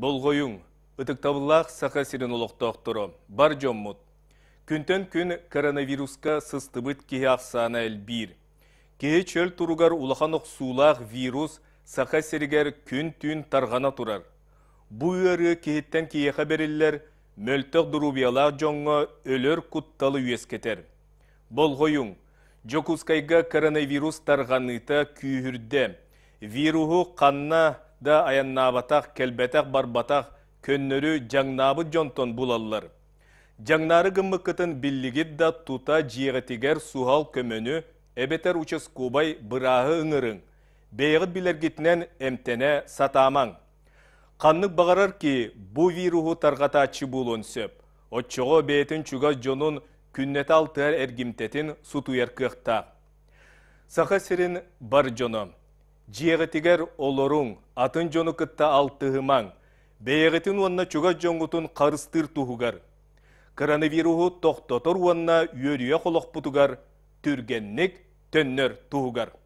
болғойың, өтік табылақ сақа сирен ұлықтоқтыры, бар жоммұт. Күнтен күн коронавируска сыстыбыт кеге ақсана әлбір. Кеге чөл тұруғар ұлықан ұқсулақ вирус сақа сирегер күн түн тарғана тұрар. Бұй өрі кегеттен кеге қаберілер, мөлтіқ дұрубиялақ жоңға өлір құтталы Бұл Болғойың, жокускайға коронавирус тарғаныта күйірді. Вируху қанна да аяннабатақ, келбетақ барбатақ, көннөрү жаңнабы жонтон булаллар. Жаңнары гыммыкытын биллигит да тута жиегетигер сухал көмөнү эбетер уческубай кубай бырағы ыңырың. Бейгіт билергитнен эмтене сатаман. Қаннық бағарар ки, бұ вируху таргатаачы булон сөп. отчого бейтін чугаз жонун күннет алтыр әргімтетін суту еркіқта. бар жоном жиегетигер олоруң, атын жону кытта алтыгымаң, бейегетін онна чуға жоңгутун қарыстыр тухугар. Коронавируху тоқтотор онна үйөрүйе қолық бұтығар, түргеннік төннөр тұғығар.